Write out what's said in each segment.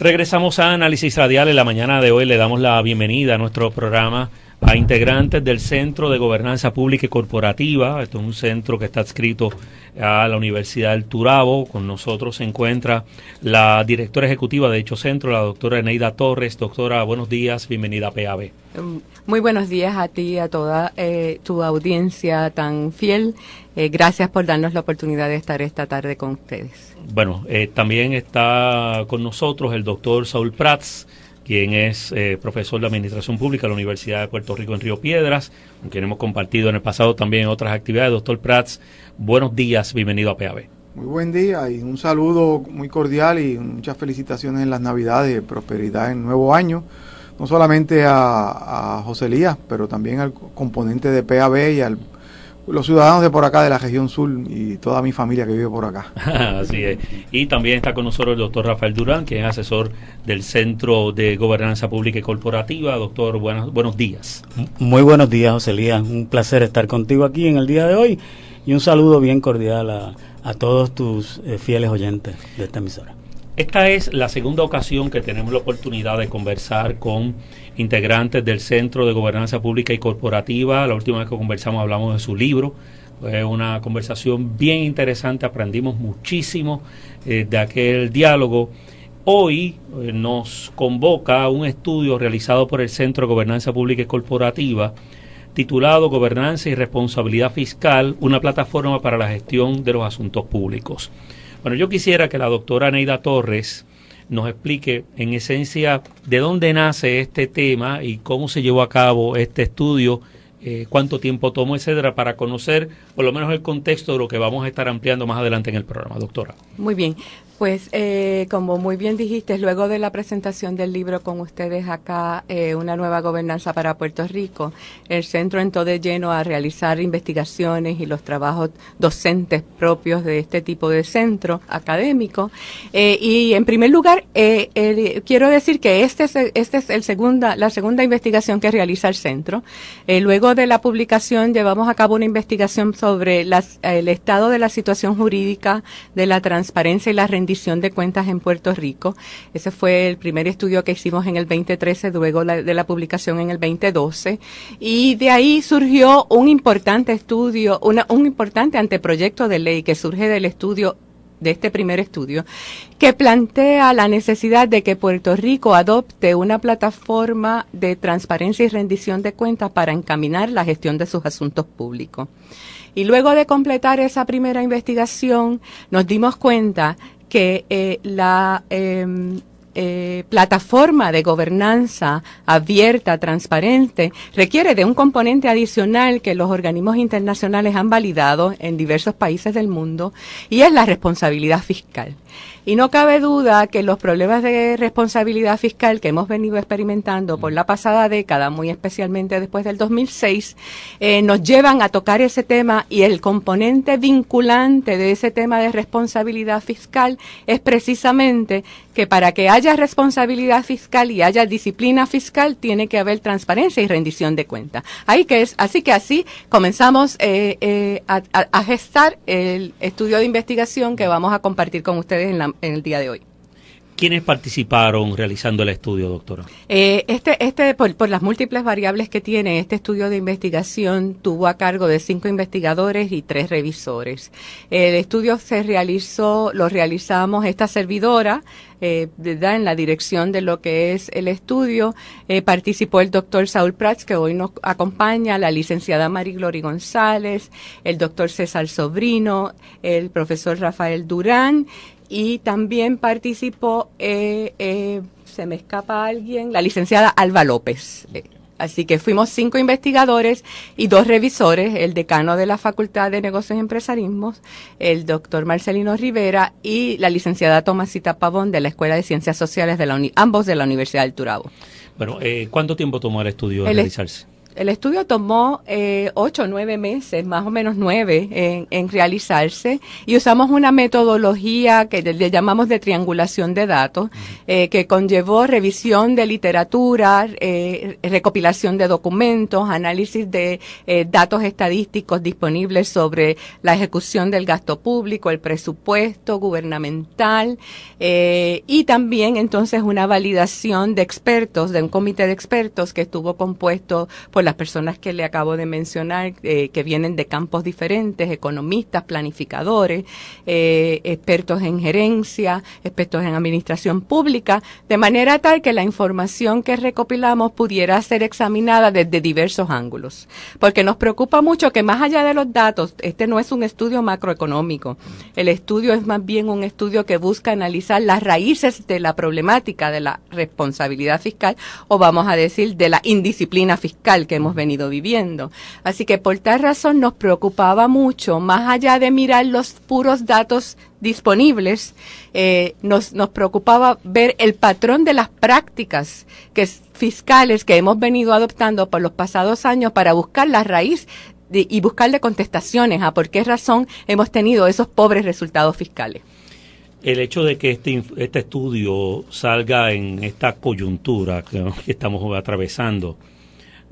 Regresamos a Análisis Radial en la mañana de hoy. Le damos la bienvenida a nuestro programa a integrantes del Centro de Gobernanza Pública y Corporativa. Esto es un centro que está adscrito a la Universidad del Turabo. Con nosotros se encuentra la directora ejecutiva de dicho centro, la doctora Eneida Torres. Doctora, buenos días, bienvenida a PAB. Em, muy buenos días a ti y a toda eh, tu audiencia tan fiel. Eh, gracias por darnos la oportunidad de estar esta tarde con ustedes. Bueno, eh, también está con nosotros el doctor Saúl Prats, quien es profesor de Administración Pública de la Universidad de Puerto Rico en Río Piedras, con quien hemos compartido en el pasado también otras actividades. Doctor Prats, buenos días, bienvenido a PAB. Muy buen día y un saludo muy cordial y muchas felicitaciones en las Navidades, prosperidad en nuevo año no solamente a, José Elías, pero también al componente de PAB y al los ciudadanos de por acá, de la región sur y toda mi familia que vive por acá. Así es. Y también está con nosotros el doctor Rafael Durán, que es asesor del Centro de Gobernanza Pública y Corporativa. Doctor, buenos, buenos días. Muy buenos días, José Elías. Un placer estar contigo aquí en el día de hoy y un saludo bien cordial a, todos tus eh, fieles oyentes de esta emisora. Esta es la segunda ocasión que tenemos la oportunidad de conversar con integrantes del Centro de Gobernanza Pública y Corporativa. La última vez que conversamos hablamos de su libro. Fue una conversación bien interesante, aprendimos muchísimo eh, de aquel diálogo. Hoy eh, nos convoca a un estudio realizado por el Centro de Gobernanza Pública y Corporativa titulado Gobernanza y Responsabilidad Fiscal, una plataforma para la gestión de los asuntos públicos. Bueno, yo quisiera que la doctora Neida Torres nos explique en esencia de dónde nace este tema y cómo se llevó a cabo este estudio eh, cuánto tiempo tomó, etcétera, para conocer por lo menos el contexto de lo que vamos a estar ampliando más adelante en el programa, doctora. Muy bien, pues eh, como muy bien dijiste, luego de la presentación del libro con ustedes acá, eh, Una nueva gobernanza para Puerto Rico, el centro entró de lleno a realizar investigaciones y los trabajos docentes propios de este tipo de centro académico. y en primer lugar, quiero decir que este es, este es el segunda, la segunda investigación que realiza el centro. luego de la publicación llevamos a cabo una investigación sobre el estado de la situación jurídica de la transparencia y la rendición de cuentas en Puerto Rico. Ese fue el primer estudio que hicimos en el 2013, luego de la publicación en el 2012. Y de ahí surgió un importante estudio, un importante anteproyecto de ley que surge del estudio de este primer estudio, que plantea la necesidad de que Puerto Rico adopte una plataforma de transparencia y rendición de cuentas para encaminar la gestión de sus asuntos públicos. Y luego de completar esa primera investigación, nos dimos cuenta que eh, la, em, eh, plataforma de gobernanza abierta, transparente, requiere de un componente adicional que los organismos internacionales han validado en diversos países del mundo y es la responsabilidad fiscal. Y no cabe duda que los problemas de responsabilidad fiscal que hemos venido experimentando por la pasada década, muy especialmente después del 2006, eh, nos llevan a tocar ese tema y el componente vinculante de ese tema de responsabilidad fiscal es precisamente que para que haya haya responsabilidad fiscal y haya disciplina fiscal, tiene que haber transparencia y rendición de cuentas. Ahí que es, así que así comenzamos eh, eh, a, gestar el estudio de investigación que vamos a compartir con ustedes en el día de hoy. ¿Quiénes participaron realizando el estudio, doctora? Eh, este, este por, las múltiples variables que tiene, este estudio de investigación tuvo a cargo de cinco investigadores y tres revisores. El estudio se realizó, lo realizamos esta servidora, eh, en la dirección de lo que es el estudio. Eh, participó el doctor Saúl Prats, que hoy nos acompaña, la licenciada Mariglory González, el doctor César Sobrino, el profesor Rafael Durán, y también participó, eh, eh, se me escapa alguien, la licenciada Alba López. Eh, así que fuimos cinco investigadores y dos revisores, el decano de la Facultad de Negocios y Empresarismos, el doctor Marcelino Rivera y la licenciada Tomasita Pavón de la Escuela de Ciencias Sociales, de la ambos de la Universidad del Turabo. Bueno, ¿cuánto tiempo tomó el estudio realizarse? el estudio tomó eh, ocho, nueve meses, más o menos nueve, en, realizarse y usamos una metodología que le llamamos de triangulación de datos, eh, que conllevó revisión de literatura, eh, recopilación de documentos, análisis de eh, datos estadísticos disponibles sobre la ejecución del gasto público, el presupuesto gubernamental y también entonces una validación de expertos, de un comité de expertos que estuvo compuesto por las personas que le acabo de mencionar, eh, que vienen de campos diferentes, economistas, planificadores, eh, expertos en gerencia, expertos en administración pública, de manera tal que la información que recopilamos pudiera ser examinada desde diversos ángulos. Porque nos preocupa mucho que más allá de los datos, este no es un estudio macroeconómico, el estudio es más bien un estudio que busca analizar las raíces de la problemática de la responsabilidad fiscal o vamos a decir de la indisciplina fiscal hemos venido viviendo. Así que por tal razón nos preocupaba mucho, más allá de mirar los puros datos disponibles, eh, nos, nos preocupaba ver el patrón de las prácticas fiscales que hemos venido adoptando por los pasados años para buscar la raíz y buscarle contestaciones a por qué razón hemos tenido esos pobres resultados fiscales. El hecho de que este, este estudio salga en esta coyuntura que estamos atravesando,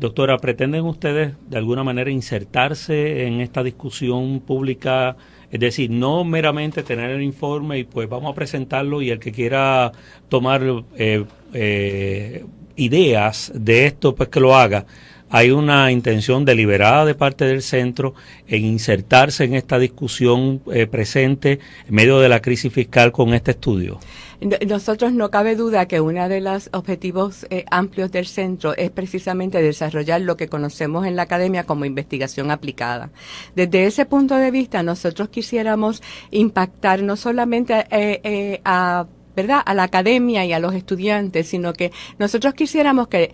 Doctora, ¿pretenden ustedes de alguna manera insertarse en esta discusión pública? Es decir, no meramente tener el informe y pues vamos a presentarlo y el que quiera tomar eh, eh, ideas de esto, pues que lo haga. Hay una intención deliberada de parte del centro en insertarse en esta discusión eh, presente en medio de la crisis fiscal con este estudio. Nosotros no cabe duda que uno de los objetivos eh, amplios del centro es precisamente desarrollar lo que conocemos en la academia como investigación aplicada. Desde ese punto de vista, nosotros quisiéramos impactar no solamente eh, eh, a ¿verdad? a la academia y a los estudiantes, sino que nosotros quisiéramos que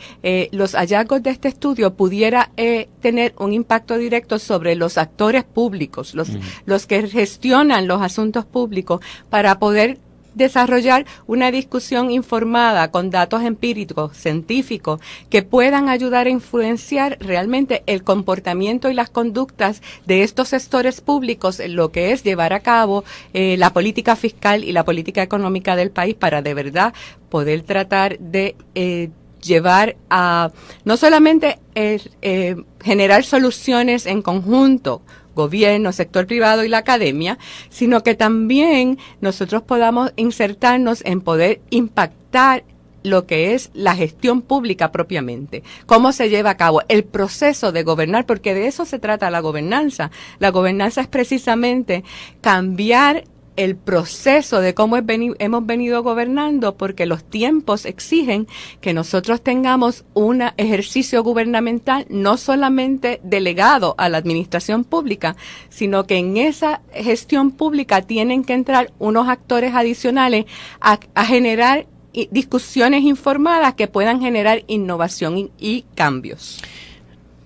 los hallazgos de este estudio pudiera tener un impacto directo sobre los actores públicos, los, los que gestionan los asuntos públicos, para poder desarrollar una discusión informada con datos empíricos, científicos, que puedan ayudar a influenciar realmente el comportamiento y las conductas de estos sectores públicos en lo que es llevar a cabo eh, la política fiscal y la política económica del país para de verdad poder tratar de... Eh, llevar a no solamente eh, generar soluciones en conjunto gobierno, sector privado y la academia, sino que también nosotros podamos insertarnos en poder impactar lo que es la gestión pública propiamente, cómo se lleva a cabo el proceso de gobernar, porque de eso se trata la gobernanza. La gobernanza es precisamente cambiar el proceso de cómo hemos venido gobernando, porque los tiempos exigen que nosotros tengamos un ejercicio gubernamental no solamente delegado a la administración pública, sino que en esa gestión pública tienen que entrar unos actores adicionales a, generar discusiones informadas que puedan generar innovación y cambios.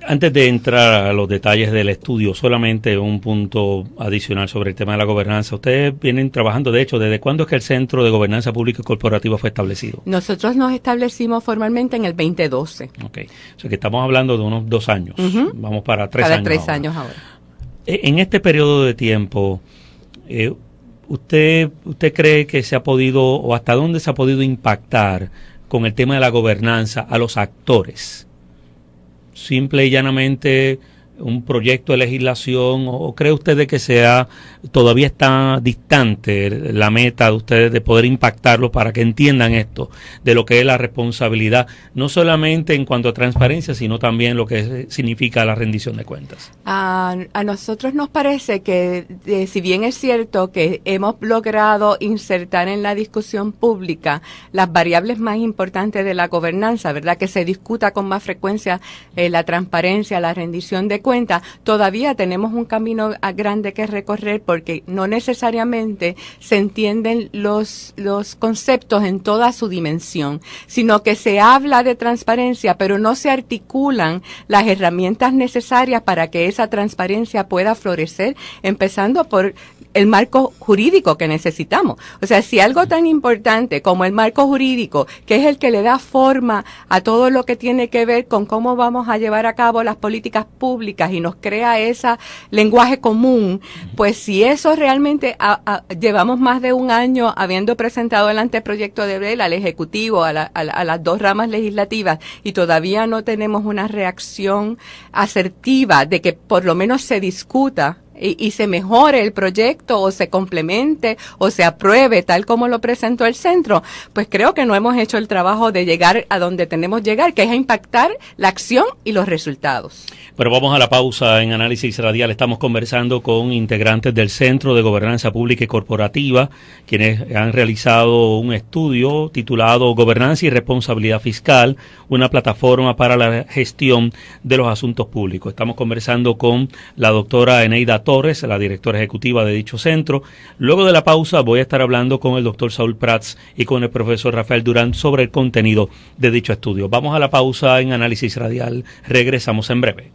Antes de entrar a los detalles del estudio, solamente un punto adicional sobre el tema de la gobernanza. Ustedes vienen trabajando, de hecho, ¿desde cuándo es que el Centro de Gobernanza Pública y Corporativa fue establecido? Nosotros nos establecimos formalmente en el 2012. Ok, o sea que estamos hablando de unos dos años. Vamos para tres años. tres años ahora. E, en este periodo de tiempo, eh, ¿usted, ¿usted cree que se ha podido, o hasta dónde se ha podido impactar con el tema de la gobernanza a los actores? simple y llanamente un proyecto de legislación o cree usted de que sea todavía está distante la meta de ustedes de poder impactarlo para que entiendan esto de lo que es la responsabilidad no solamente en cuanto a transparencia sino también lo que significa la rendición de cuentas a, a nosotros nos parece que si bien es cierto que hemos logrado insertar en la discusión pública las variables más importantes de la gobernanza verdad que se discuta con más frecuencia eh, la transparencia la rendición de cuentas todavía tenemos un camino grande que recorrer porque no necesariamente se entienden los, los conceptos en toda su dimensión, sino que se habla de transparencia, pero no se articulan las herramientas necesarias para que esa transparencia pueda florecer, empezando por el marco jurídico que necesitamos. O sea, si algo tan importante como el marco jurídico, que es el que le da forma a todo lo que tiene que ver con cómo vamos a llevar a cabo las políticas públicas y nos crea ese lenguaje común, pues si eso realmente llevamos más de un año habiendo presentado el anteproyecto de ley al Ejecutivo, a las dos ramas legislativas, y todavía no tenemos una reacción asertiva de que por lo menos se discuta y, y, se mejore el proyecto o se complemente o se apruebe tal como lo presentó el centro, pues creo que no hemos hecho el trabajo de llegar a donde tenemos llegar, que es a impactar la acción y los resultados. Pero vamos a la pausa en Análisis Radial. Estamos conversando con integrantes del Centro de Gobernanza Pública y Corporativa, quienes han realizado un estudio titulado Gobernanza y Responsabilidad Fiscal, una plataforma para la gestión de los asuntos públicos. Estamos conversando con la doctora Eneida Torres la directora ejecutiva de dicho centro. Luego de la pausa voy a estar hablando con el doctor Saúl Prats y con el profesor Rafael Durán sobre el contenido de dicho estudio. Vamos a la pausa en Análisis Radial. Regresamos en breve.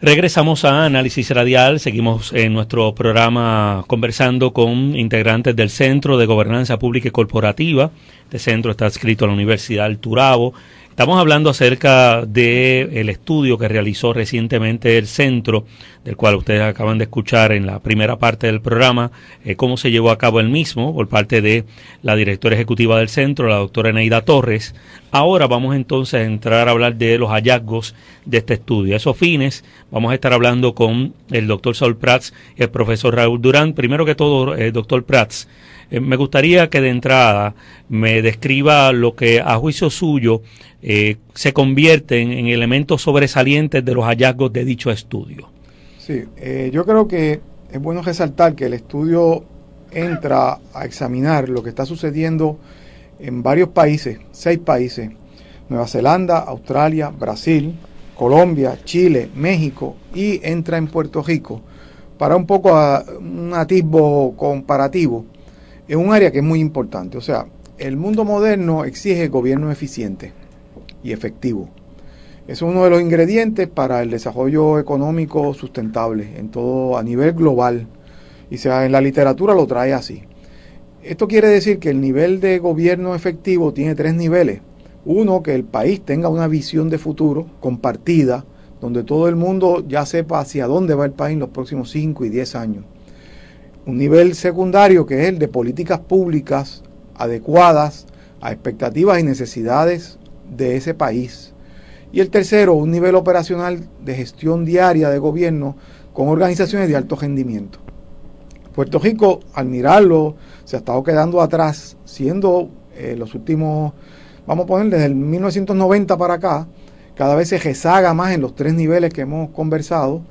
Regresamos a Análisis Radial, seguimos en nuestro programa conversando con integrantes del Centro de Gobernanza Pública y Corporativa. Este centro está adscrito a la Universidad del Turabo, Estamos hablando acerca del el estudio que realizó recientemente el centro, del cual ustedes acaban de escuchar en la primera parte del programa, eh, cómo se llevó a cabo el mismo por parte de la directora ejecutiva del centro, la doctora Neida Torres. Ahora vamos entonces a entrar a hablar de los hallazgos de este estudio. A esos fines vamos a estar hablando con el doctor Saul Prats y el profesor Raúl Durán. Primero que todo, el eh, doctor Prats, eh, me gustaría que de entrada me describa lo que a juicio suyo eh, se convierte en elementos sobresalientes de los hallazgos de dicho estudio. Sí, eh, yo creo que es bueno resaltar que el estudio entra a examinar lo que está sucediendo en varios países, seis países, Nueva Zelanda, Australia, Brasil, Colombia, Chile, México y entra en Puerto Rico para un poco a, ah, un atisbo comparativo es un área que es muy importante. O sea, el mundo moderno exige gobierno eficiente y efectivo. Es uno de los ingredientes para el desarrollo económico sustentable en todo a nivel global. Y sea en la literatura lo trae así. Esto quiere decir que el nivel de gobierno efectivo tiene tres niveles. Uno, que el país tenga una visión de futuro compartida, donde todo el mundo ya sepa hacia dónde va el país en los próximos 5 y 10 años un nivel secundario que es el de políticas públicas adecuadas a expectativas y necesidades de ese país. Y el tercero, un nivel operacional de gestión diaria de gobierno con organizaciones de alto rendimiento. Puerto Rico, al mirarlo, se ha estado quedando atrás, siendo eh, los últimos, vamos a poner desde el 1990 para acá, cada vez se rezaga más en los tres niveles que hemos conversado.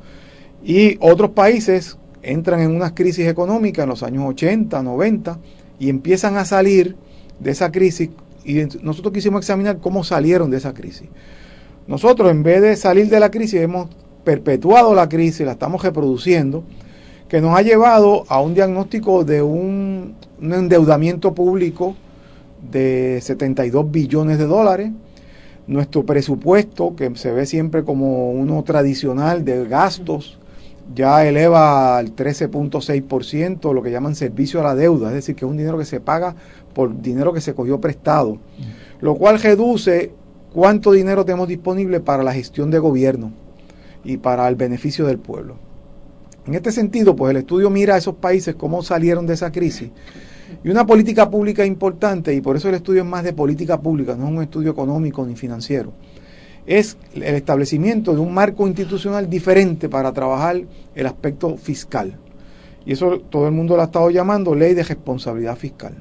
Y otros países entran en unas crisis económicas en los años 80, 90 y empiezan a salir de esa crisis y nosotros quisimos examinar cómo salieron de esa crisis. Nosotros en vez de salir de la crisis hemos perpetuado la crisis, la estamos reproduciendo, que nos ha llevado a un diagnóstico de un, endeudamiento público de 72 billones de dólares, nuestro presupuesto, que se ve siempre como uno tradicional de gastos ya eleva al 13.6% lo que llaman servicio a la deuda, es decir, que es un dinero que se paga por dinero que se cogió prestado, lo cual reduce cuánto dinero tenemos disponible para la gestión de gobierno y para el beneficio del pueblo. En este sentido, pues el estudio mira a esos países cómo salieron de esa crisis. Y una política pública importante, y por eso el estudio es más de política pública, no es un estudio económico ni financiero es el establecimiento de un marco institucional diferente para trabajar el aspecto fiscal. Y eso todo el mundo lo ha estado llamando ley de responsabilidad fiscal.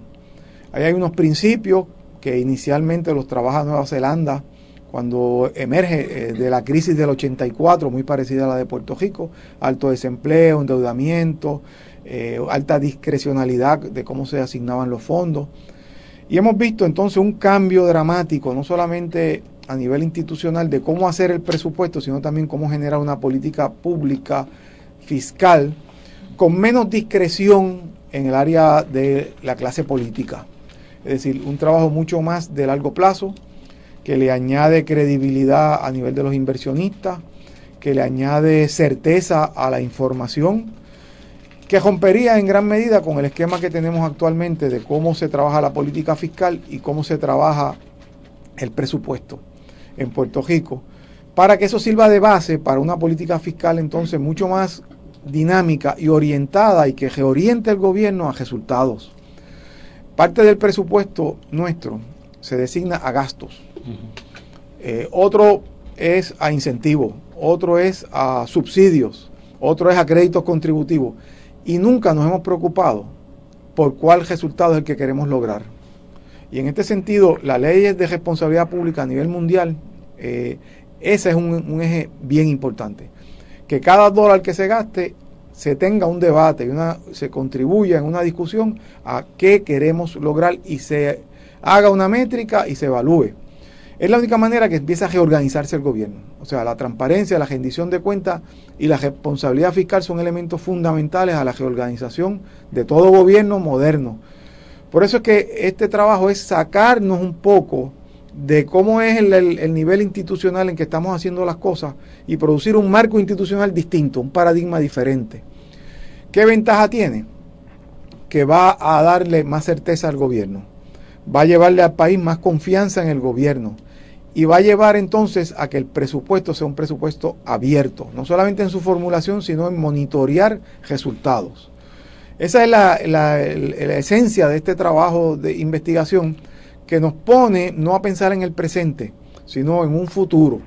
Ahí hay unos principios que inicialmente los trabaja Nueva Zelanda cuando emerge eh, de la crisis del 84, muy parecida a la de Puerto Rico, alto desempleo, endeudamiento, eh, alta discrecionalidad de cómo se asignaban los fondos. Y hemos visto entonces un cambio dramático, no solamente a nivel institucional de cómo hacer el presupuesto, sino también cómo generar una política pública fiscal con menos discreción en el área de la clase política. Es decir, un trabajo mucho más de largo plazo que le añade credibilidad a nivel de los inversionistas, que le añade certeza a la información, que rompería en gran medida con el esquema que tenemos actualmente de cómo se trabaja la política fiscal y cómo se trabaja el presupuesto en Puerto Rico, para que eso sirva de base para una política fiscal entonces mucho más dinámica y orientada y que reoriente el gobierno a resultados. Parte del presupuesto nuestro se designa a gastos, eh, otro es a incentivos, otro es a subsidios, otro es a créditos contributivos y nunca nos hemos preocupado por cuál resultado es el que queremos lograr. Y en este sentido, las leyes de responsabilidad pública a nivel mundial, eh, ese es un, eje bien importante. Que cada dólar que se gaste se tenga un debate y una, se contribuya en una discusión a qué queremos lograr y se haga una métrica y se evalúe. Es la única manera que empieza a reorganizarse el gobierno. O sea, la transparencia, la rendición de cuentas y la responsabilidad fiscal son elementos fundamentales a la reorganización de todo gobierno moderno. Por eso es que este trabajo es sacarnos un poco de cómo es el, nivel institucional en que estamos haciendo las cosas y producir un marco institucional distinto, un paradigma diferente. ¿Qué ventaja tiene? Que va a darle más certeza al gobierno, va a llevarle al país más confianza en el gobierno y va a llevar entonces a que el presupuesto sea un presupuesto abierto, no solamente en su formulación, sino en monitorear resultados. Esa es la, esencia de este trabajo de investigación que nos pone no a pensar en el presente, sino en un futuro.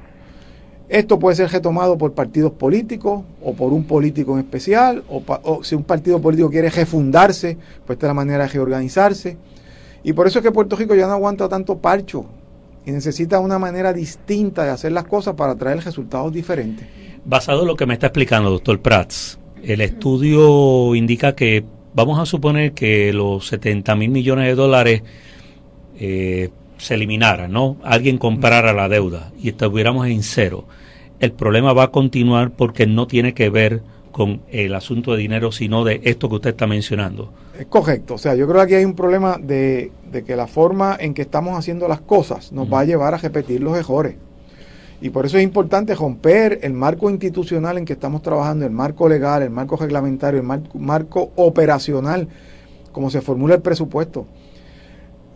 Esto puede ser retomado por partidos políticos o por un político en especial, o, si un partido político quiere refundarse, pues esta es la manera de reorganizarse. Y por eso es que Puerto Rico ya no aguanta tanto parcho y necesita una manera distinta de hacer las cosas para traer resultados diferentes. Basado en lo que me está explicando, doctor Prats, el estudio indica que vamos a suponer que los 70 mil millones de dólares eh, se eliminaran, ¿no? Alguien comprara la deuda y estuviéramos en cero. El problema va a continuar porque no tiene que ver con el asunto de dinero, sino de esto que usted está mencionando. Es correcto, o sea, yo creo que aquí hay un problema de, que la forma en que estamos haciendo las cosas nos va a llevar a repetir los errores. Y por eso es importante romper el marco institucional en que estamos trabajando, el marco legal, el marco reglamentario, el marco, operacional, como se formula el presupuesto.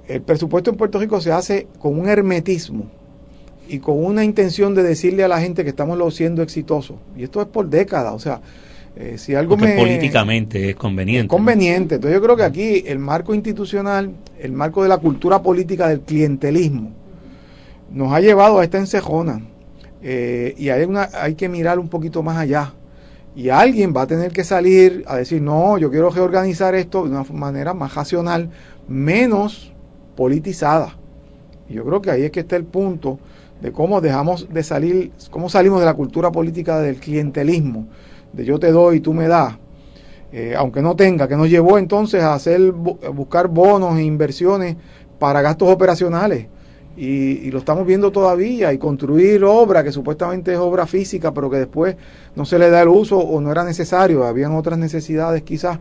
El presupuesto en Puerto Rico se hace con un hermetismo y con una intención de decirle a la gente que estamos lo siendo exitosos. Y esto es por décadas, o sea, eh, si algo me, políticamente es conveniente. conveniente. Entonces yo creo que aquí el marco institucional, el marco de la cultura política del clientelismo, nos ha llevado a esta encejona eh, y hay, una, hay que mirar un poquito más allá. Y alguien va a tener que salir a decir, no, yo quiero reorganizar esto de una manera más racional, menos politizada. Y yo creo que ahí es que está el punto de cómo dejamos de salir, cómo salimos de la cultura política del clientelismo, de yo te doy, y tú me das, eh, aunque no tenga, que nos llevó entonces a hacer, buscar bonos e inversiones para gastos operacionales. Y, lo estamos viendo todavía, y construir obra que supuestamente es obra física, pero que después no se le da el uso o no era necesario, habían otras necesidades quizás.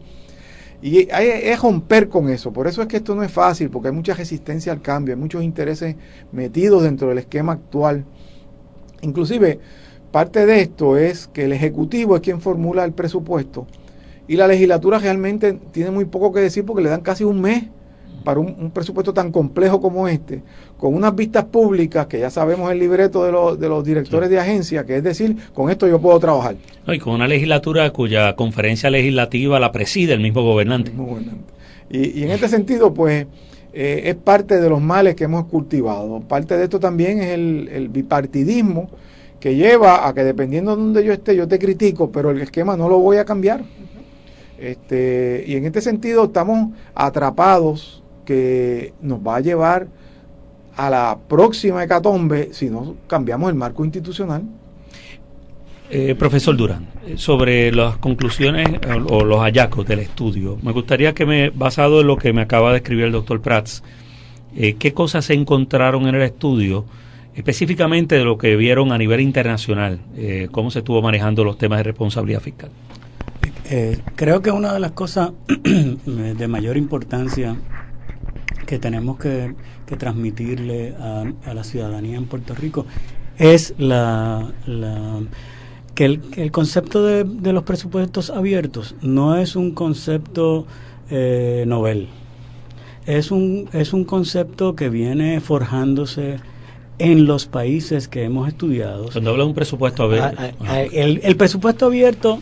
Y hay, es romper con eso, por eso es que esto no es fácil, porque hay mucha resistencia al cambio, hay muchos intereses metidos dentro del esquema actual. Inclusive, parte de esto es que el Ejecutivo es quien formula el presupuesto y la legislatura realmente tiene muy poco que decir porque le dan casi un mes para un, presupuesto tan complejo como este, con unas vistas públicas, que ya sabemos el libreto de, los directores de agencia, que es decir, con esto yo puedo trabajar. y con una legislatura cuya conferencia legislativa la preside el mismo gobernante. Y, en este sentido, pues, eh, es parte de los males que hemos cultivado. Parte de esto también es el, el bipartidismo que lleva a que dependiendo de donde yo esté, yo te critico, pero el esquema no lo voy a cambiar. Este, y en este sentido estamos atrapados que nos va a llevar a la próxima hecatombe si no cambiamos el marco institucional. Eh, profesor Durán, eh, sobre las conclusiones o, los hallazgos del estudio, me gustaría que me, basado en lo que me acaba de escribir el doctor Prats, eh, ¿qué cosas se encontraron en el estudio? específicamente de lo que vieron a nivel internacional, cómo se estuvo manejando los temas de responsabilidad fiscal. creo que una de las cosas de mayor importancia que tenemos que, transmitirle a, a, la ciudadanía en Puerto Rico es la, que el, concepto de, los presupuestos abiertos no es un concepto eh, novel, es un, es un concepto que viene forjándose en los países que hemos estudiado. Cuando habla de un presupuesto abierto. Ah, ah, ah, el, el presupuesto abierto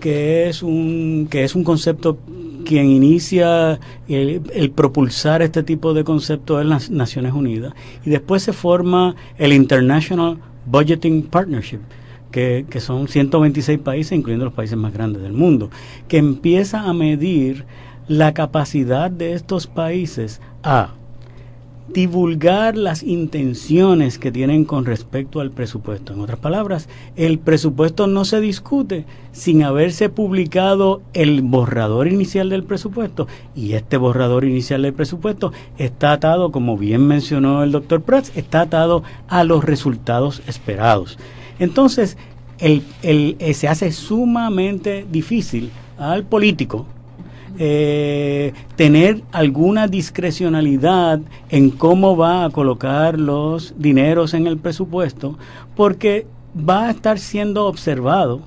que es un, que es un concepto quien inicia el, propulsar este tipo de concepto en las Naciones Unidas. Y después se forma el International Budgeting Partnership, que, que son 126 países, incluyendo los países más grandes del mundo, que empieza a medir la capacidad de estos países a divulgar las intenciones que tienen con respecto al presupuesto. En otras palabras, el presupuesto no se discute sin haberse publicado el borrador inicial del presupuesto y este borrador inicial del presupuesto está atado, como bien mencionó el doctor Prats, está atado a los resultados esperados. Entonces, eh, se hace sumamente difícil al político eh, tener alguna discrecionalidad en cómo va a colocar los dineros en el presupuesto, porque va a estar siendo observado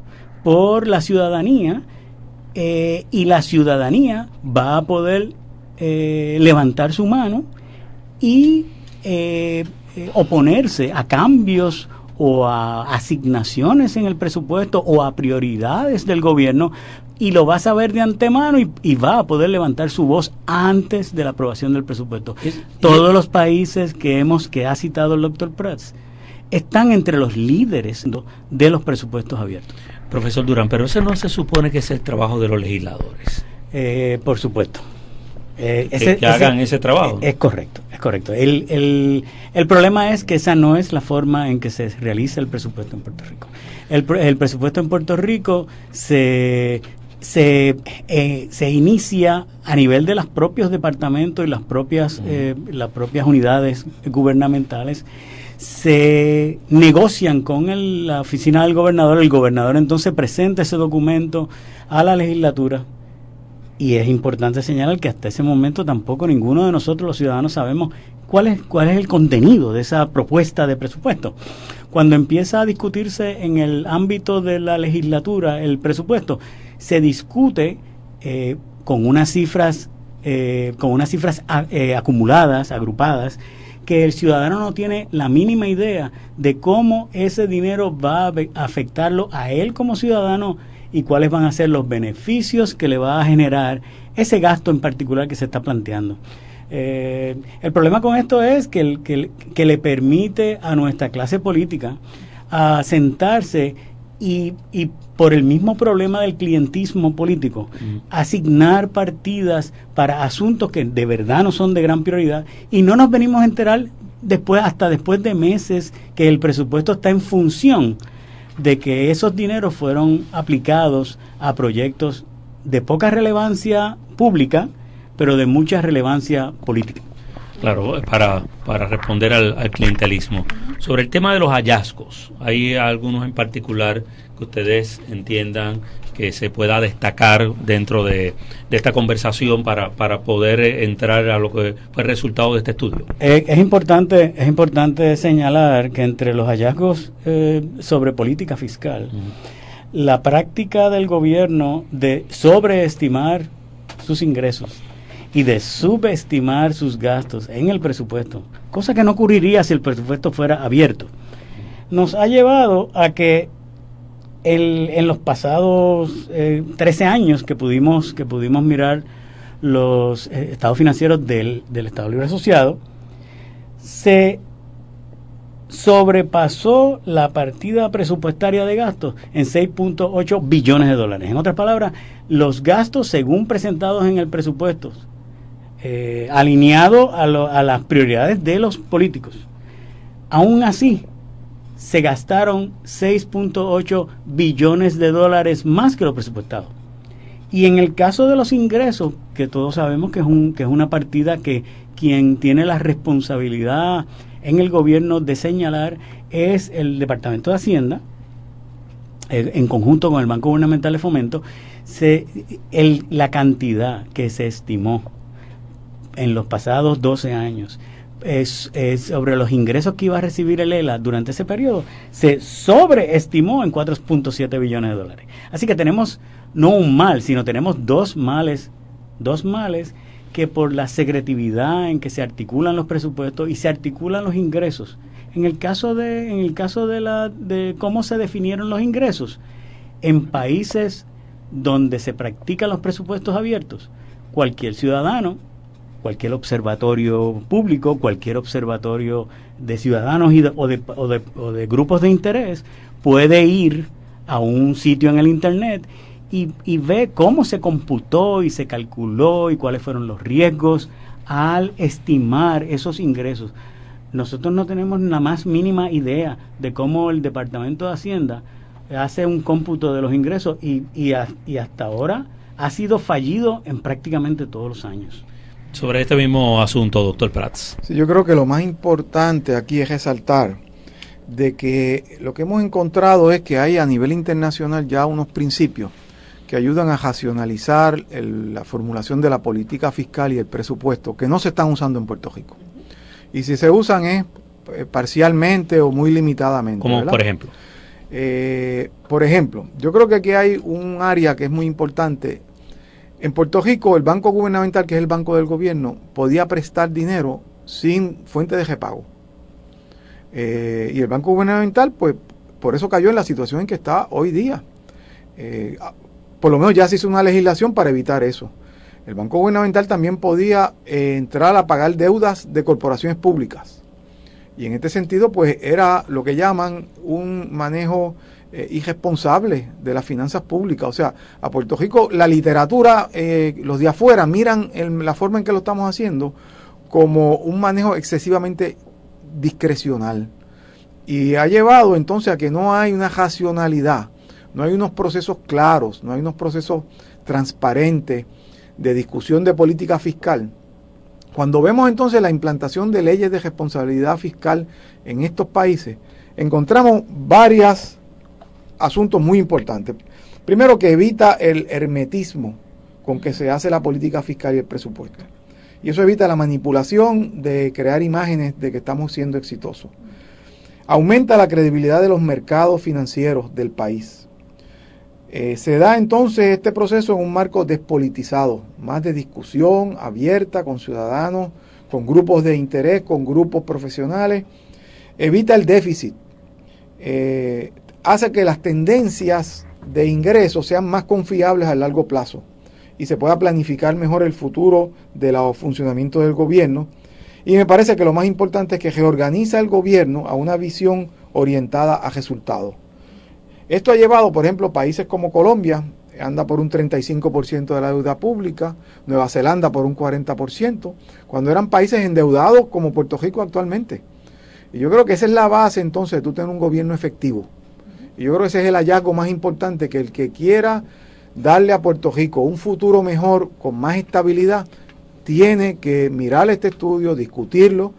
por la ciudadanía eh, y la ciudadanía va a poder eh, levantar su mano y oponerse a cambios o a asignaciones en el presupuesto o a prioridades del gobierno y lo va a saber de antemano y, va a poder levantar su voz antes de la aprobación del presupuesto. Todos los países que hemos que ha citado el doctor Prats están entre los líderes de los presupuestos abiertos. Profesor Durán, pero eso no se supone que es el trabajo de los legisladores. Eh, por supuesto. Eh, que hagan ese, trabajo. Es, correcto, es correcto. El, problema es que esa no es la forma en que se realiza el presupuesto en Puerto Rico. el presupuesto en Puerto Rico se, se, eh, se inicia a nivel de los propios departamentos y las propias, eh, las propias unidades gubernamentales. Se negocian con la oficina del gobernador. El gobernador entonces presenta ese documento a la legislatura. Y es importante señalar que hasta ese momento tampoco ninguno de nosotros los ciudadanos sabemos cuál es, cuál es el contenido de esa propuesta de presupuesto. Cuando empieza a discutirse en el ámbito de la legislatura el presupuesto, se discute eh, con unas cifras, eh, con unas cifras eh, acumuladas, agrupadas, que el ciudadano no tiene la mínima idea de cómo ese dinero va a afectarlo a él como ciudadano y cuáles van a ser los beneficios que le va a generar ese gasto en particular que se está planteando. el problema con esto es que, que, le permite a nuestra clase política a sentarse y, y, por el mismo problema del clientismo político, mm. asignar partidas para asuntos que de verdad no son de gran prioridad y no nos venimos a enterar después hasta después de meses que el presupuesto está en función de que esos dineros fueron aplicados a proyectos de poca relevancia pública, pero de mucha relevancia política. Claro, para, para responder al, clientelismo. Sobre el tema de los hallazgos, ¿hay algunos en particular que ustedes entiendan que se pueda destacar dentro de, esta conversación para, para, poder eh, entrar a lo que fue el resultado de este estudio? Eh, es, importante, es importante señalar que entre los hallazgos eh, sobre política fiscal, la práctica del gobierno de sobreestimar sus ingresos y de subestimar sus gastos en el presupuesto, cosa que no ocurriría si el presupuesto fuera abierto, nos ha llevado a que en los pasados 13 eh, años que pudimos, que pudimos mirar los eh, estados financieros del, del Estado Libre Asociado, se sobrepasó la partida presupuestaria de gastos en 6.8 billones de dólares. En otras palabras, los gastos según presentados en el presupuesto eh, alineado a, las prioridades de los políticos. Aún así, se gastaron 6.8 billones de dólares más que lo presupuestado. Y en el caso de los ingresos, que todos sabemos que es, un, que es una partida que quien tiene la responsabilidad en el gobierno de señalar es el Departamento de Hacienda, eh, en conjunto con el Banco Gubernamental de Fomento, se, la cantidad que se estimó en los pasados 12 años es, sobre los ingresos que iba a recibir el ELA durante ese periodo se sobreestimó en 4.7 billones de dólares. Así que tenemos no un mal, sino tenemos dos males, dos males que por la secretividad en que se articulan los presupuestos y se articulan los ingresos. En el caso de, en el caso de, la, de cómo se definieron los ingresos, en países donde se practican los presupuestos abiertos, cualquier ciudadano cualquier observatorio público, cualquier observatorio de ciudadanos o, de, grupos de interés, puede ir a un sitio en el Internet y, ve cómo se computó y se calculó y cuáles fueron los riesgos al estimar esos ingresos. Nosotros no tenemos la más mínima idea de cómo el Departamento de Hacienda hace un cómputo de los ingresos y, y hasta ahora ha sido fallido en prácticamente todos los años sobre este mismo asunto, doctor Prats. yo creo que lo más importante aquí es resaltar de que lo que hemos encontrado es que hay a nivel internacional ya unos principios que ayudan a racionalizar la formulación de la política fiscal y el presupuesto, que no se están usando en Puerto Rico. Y si se usan es eh, parcialmente o muy limitadamente. Como por ejemplo. Eh, por ejemplo, yo creo que aquí hay un área que es muy importante en Puerto Rico, el banco gubernamental, que es el banco del gobierno, podía prestar dinero sin fuente de repago. Eh, y el banco gubernamental, pues, por eso cayó en la situación en que está hoy día. Eh, por lo menos ya se hizo una legislación para evitar eso. El banco gubernamental también podía eh, entrar a pagar deudas de corporaciones públicas. Y en este sentido, pues, era lo que llaman un manejo eh, irresponsable de las finanzas públicas. O sea, a Puerto Rico la literatura, eh, los de afuera miran la forma en que lo estamos haciendo como un manejo excesivamente discrecional. Y ha llevado entonces a que no hay una racionalidad, no hay unos procesos claros, no hay unos procesos transparentes de discusión de política fiscal. Cuando vemos entonces la implantación de leyes de responsabilidad fiscal en estos países, encontramos varias asuntos muy importantes. Primero, que evita el hermetismo con que se hace la política fiscal y el presupuesto. Y eso evita la manipulación de crear imágenes de que estamos siendo exitosos. Aumenta la credibilidad de los mercados financieros del país. Eh, se da entonces este proceso en un marco despolitizado, más de discusión abierta con ciudadanos, con grupos de interés, con grupos profesionales. Evita el déficit. Eh, hace que las tendencias de ingresos sean más confiables a largo plazo y se pueda planificar mejor el futuro de los funcionamiento del gobierno. Y me parece que lo más importante es que reorganiza el gobierno a una visión orientada a resultados. Esto ha llevado, por ejemplo, países como Colombia, anda por un 35% de la deuda pública, Nueva Zelanda por un 40%, cuando eran países endeudados como Puerto Rico actualmente. Y yo creo que esa es la base entonces de tú tener un gobierno efectivo. Y yo creo que ese es el hallazgo más importante, que el que quiera darle a Puerto Rico un futuro mejor, con más estabilidad, tiene que mirar este estudio, discutirlo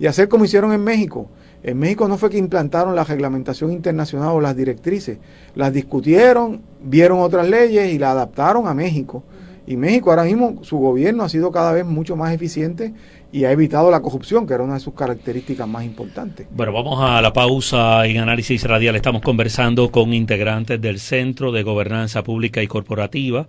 y hacer como hicieron en México. En México no fue que implantaron la reglamentación internacional o las directrices, las discutieron, vieron otras leyes y la adaptaron a México. Y México ahora mismo, su gobierno ha sido cada vez mucho más eficiente y ha evitado la corrupción, que era una de sus características más importantes. Bueno, vamos a la pausa en análisis radial. Estamos conversando con integrantes del Centro de Gobernanza Pública y Corporativa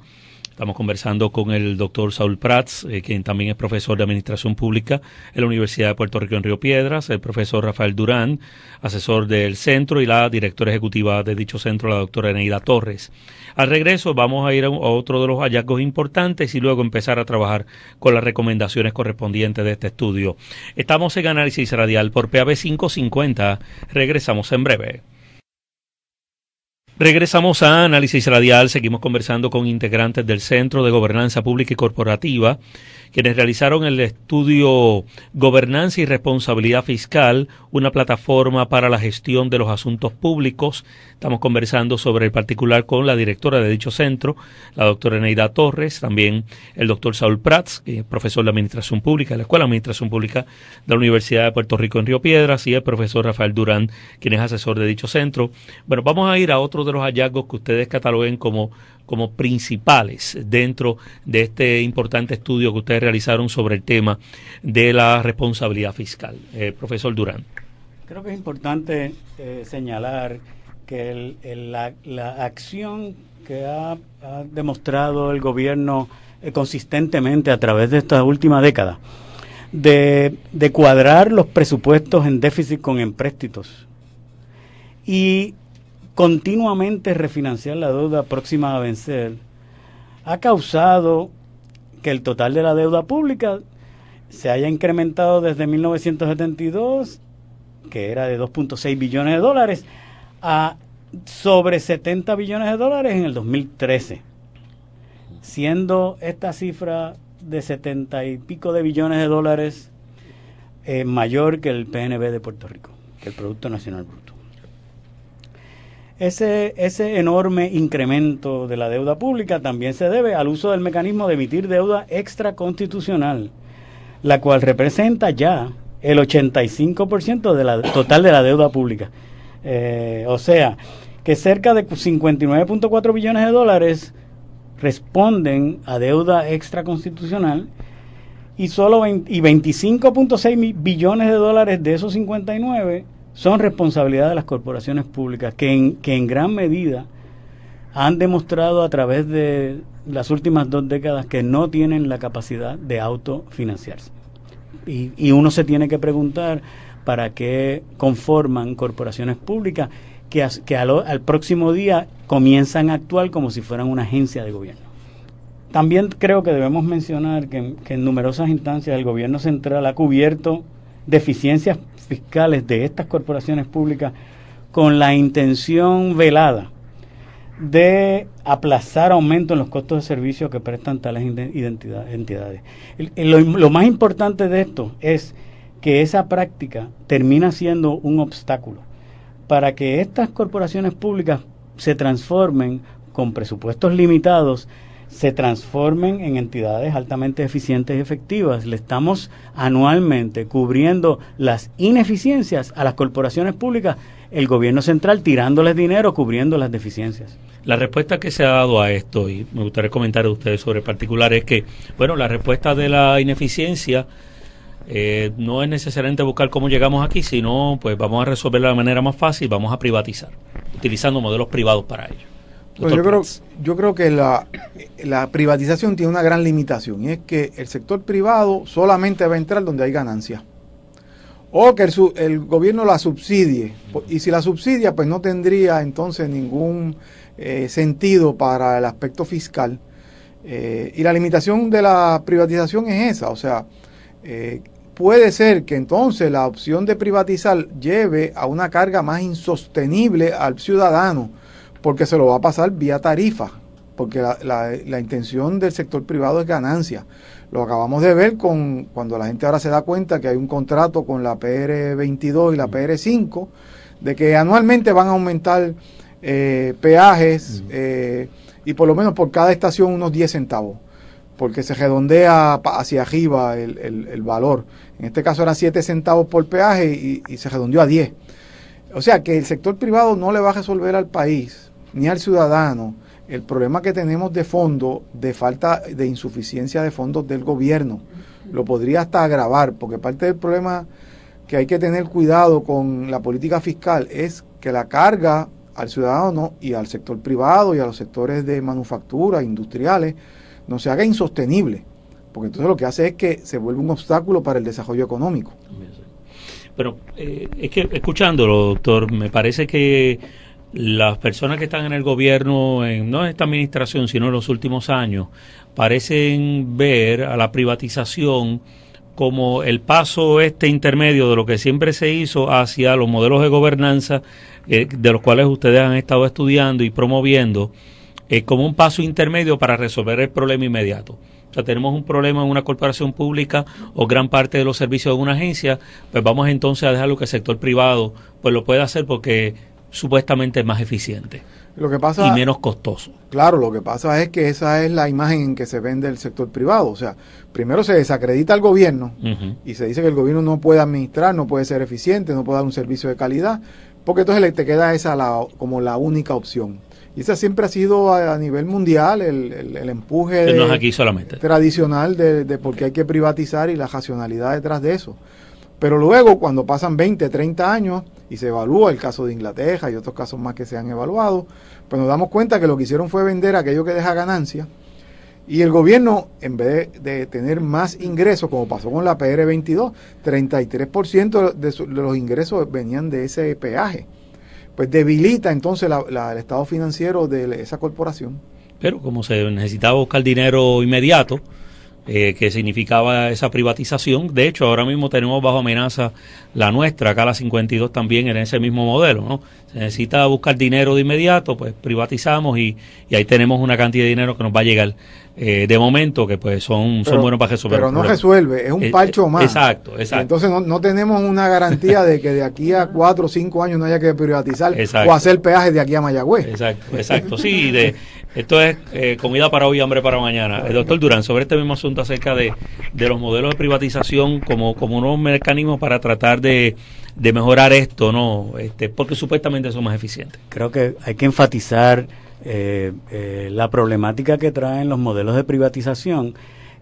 Estamos conversando con el doctor Saúl Prats, eh, quien también es profesor de Administración Pública en la Universidad de Puerto Rico en Río Piedras, el profesor Rafael Durán, asesor del centro, y la directora ejecutiva de dicho centro, la doctora Eneida Torres. Al regreso vamos a ir a, otro de los hallazgos importantes y luego empezar a trabajar con las recomendaciones correspondientes de este estudio. Estamos en análisis radial por PAB 550. Regresamos en breve. Regresamos a Análisis Radial, seguimos conversando con integrantes del Centro de Gobernanza Pública y Corporativa quienes realizaron el estudio Gobernanza y Responsabilidad Fiscal, una plataforma para la gestión de los asuntos públicos. Estamos conversando sobre el particular con la directora de dicho centro, la doctora Neida Torres, también el doctor Saúl Prats, que es profesor de Administración Pública de la Escuela de Administración Pública de la Universidad de Puerto Rico en Río Piedras, y el profesor Rafael Durán, quien es asesor de dicho centro. Bueno, vamos a ir a otro de los hallazgos que ustedes cataloguen como como principales dentro de este importante estudio que ustedes realizaron sobre el tema de la responsabilidad fiscal. Eh, profesor Durán. Creo que es importante eh, señalar que la, acción que ha, demostrado el gobierno eh, consistentemente a través de esta última década de cuadrar los presupuestos en déficit con empréstitos y continuamente refinanciar la deuda próxima a vencer ha causado que el total de la deuda pública se haya incrementado desde 1972, que era de 2.6 billones de dólares, a sobre 70 billones de dólares en el 2013, siendo esta cifra de 70 y pico de billones de dólares eh, mayor que el PNB de Puerto Rico, que el Producto Nacional Bruto. Ese, ese enorme incremento de la deuda pública también se debe al uso del mecanismo de emitir deuda extraconstitucional, la cual representa ya el 85% de la, total de la deuda pública. Eh, o sea, que cerca de 59.4 billones de dólares responden a deuda extraconstitucional y solo y 25.6 billones de dólares de esos 59 son responsabilidad de las corporaciones públicas que en, gran medida han demostrado a través de las últimas dos décadas que no tienen la capacidad de autofinanciarse. Y, y uno se tiene que preguntar para qué conforman corporaciones públicas que, que al, próximo día comienzan a actuar como si fueran una agencia de gobierno. También creo que debemos mencionar que, que en numerosas instancias el gobierno central ha cubierto deficiencias fiscales de estas corporaciones públicas con la intención velada de aplazar aumento en los costos de servicio que prestan tales entidades. Lo, lo más importante de esto es que esa práctica termina siendo un obstáculo para que estas corporaciones públicas se transformen con presupuestos limitados se transformen en entidades altamente eficientes y efectivas. Le estamos anualmente cubriendo las ineficiencias a las corporaciones públicas, el gobierno central tirándoles dinero, cubriendo las deficiencias. La respuesta que se ha dado a esto, y me gustaría comentar a ustedes sobre particular, es que, bueno, la respuesta de la ineficiencia eh, no es necesariamente buscar cómo llegamos aquí, sino pues vamos a resolverla de manera más fácil, vamos a privatizar, utilizando modelos privados para ello yo, creo, que la, privatización tiene una gran limitación y es que el sector privado solamente va a entrar donde hay ganancia. O que el, gobierno la subsidie. Y si la subsidia, pues no tendría entonces ningún eh, sentido para el aspecto fiscal. Eh, y la limitación de la privatización es esa. O sea, eh, puede ser que entonces la opción de privatizar lleve a una carga más insostenible al ciudadano porque se lo va a pasar vía tarifa, porque la, intención del sector privado es ganancia. Lo acabamos de ver con cuando la gente ahora se da cuenta que hay un contrato con la PR22 y la PR5, de que anualmente van a aumentar eh, peajes eh, y por lo menos por cada estación unos 10 centavos, porque se redondea hacia arriba el, valor. En este caso era 7 centavos por peaje y, y se redondeó a 10. O sea que el sector privado no le va a resolver al país ni al ciudadano el problema que tenemos de fondo, de falta de insuficiencia de fondos del gobierno. Lo podría hasta agravar, porque parte del problema que hay que tener cuidado con la política fiscal es que la carga al ciudadano y al sector privado y a los sectores de manufactura, industriales, no se haga insostenible, porque entonces lo que hace es que se vuelve un obstáculo para el desarrollo económico. Pero eh, es que escuchándolo, doctor, me parece que las personas que están en el gobierno, en, no en esta administración, sino en los últimos años, parecen ver a la privatización como el paso este intermedio de lo que siempre se hizo hacia los modelos de gobernanza eh, de los cuales ustedes han estado estudiando y promoviendo, eh, como un paso intermedio para resolver el problema inmediato. O sea, tenemos un problema en una corporación pública o gran parte de los servicios de una agencia, pues vamos entonces a dejarlo que el sector privado pues lo pueda hacer porque supuestamente más eficiente lo que pasa, y menos costoso. Claro, lo que pasa es que esa es la imagen en que se vende el sector privado. O sea, primero se desacredita al gobierno y se dice que el gobierno no puede administrar, no puede ser eficiente, no puede dar un servicio de calidad, porque entonces te queda esa como la única opción. Y esa siempre ha sido a, nivel mundial el, empuje solamente. tradicional de, por porque hay que privatizar y la racionalidad detrás de eso. Pero luego, cuando pasan 20, 30 años y se evalúa el caso de Inglaterra y otros casos más que se han evaluado, pues nos damos cuenta que lo que hicieron fue vender aquello que deja ganancia. Y el gobierno, en vez de, tener más ingresos, como pasó con la PR22, 33% de, de, los ingresos venían de ese peaje. Pues debilita entonces el estado financiero de esa corporación. Pero como se necesitaba buscar dinero inmediato, eh, que significaba esa privatización. De hecho, ahora mismo tenemos bajo amenaza la nuestra, acá la 52 también en ese mismo modelo, ¿no? se necesita buscar dinero de inmediato, pues privatizamos y, ahí tenemos una cantidad de dinero que nos va a llegar eh, de momento, que pues son, son buenos para resolver. Pero no resuelve, es un eh, parcho eh, más. Exacto, exacto. Entonces no, no, tenemos una garantía de que de aquí a cuatro o cinco años no haya que privatizar o hacer peajes de aquí a Mayagüez. Exacto, exacto. Sí, de, esto es comida para hoy y hambre para mañana. El doctor Durán, sobre este mismo asunto acerca de, de los modelos de privatización como, como unos mecanismos para tratar de de mejorar esto, ¿no? Este, porque supuestamente son más eficientes. Creo que hay que enfatizar eh, eh, la problemática que traen los modelos de privatización,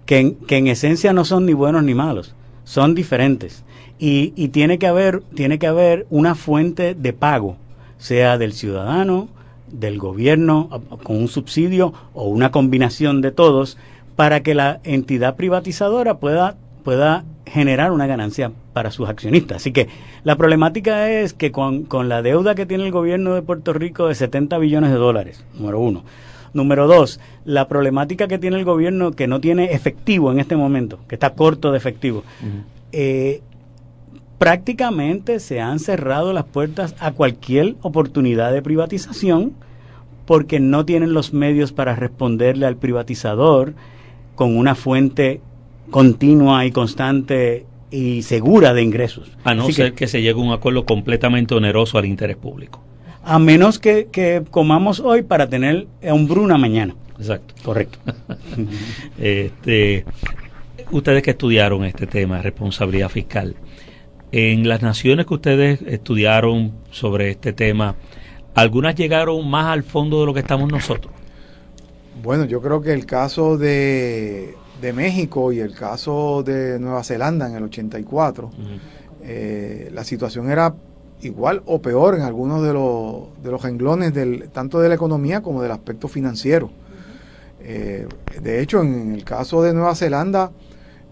que en, esencia no son ni buenos ni malos, son diferentes. Y, y tiene, que haber, tiene que haber una fuente de pago, sea del ciudadano, del gobierno, con un subsidio o una combinación de todos, para que la entidad privatizadora pueda pueda generar una ganancia para sus accionistas. Así que la problemática es que con, la deuda que tiene el gobierno de Puerto Rico de 70 billones de dólares, número uno. Número dos, la problemática que tiene el gobierno que no tiene efectivo en este momento, que está corto de efectivo. Eh, prácticamente se han cerrado las puertas a cualquier oportunidad de privatización porque no tienen los medios para responderle al privatizador con una fuente continua y constante y segura de ingresos. A no ser que, se llegue a un acuerdo completamente oneroso al interés público. A menos que, comamos hoy para tener hambruna mañana. Exacto. Correcto. Este, ustedes que estudiaron este tema, responsabilidad fiscal, en las naciones que ustedes estudiaron sobre este tema, algunas llegaron más al fondo de lo que estamos nosotros. Bueno, yo creo que el caso de de México y el caso de Nueva Zelanda en el 84, eh, la situación era igual o peor en algunos de los, de los renglones del, tanto de la economía como del aspecto financiero. Eh, de hecho, en, el caso de Nueva Zelanda,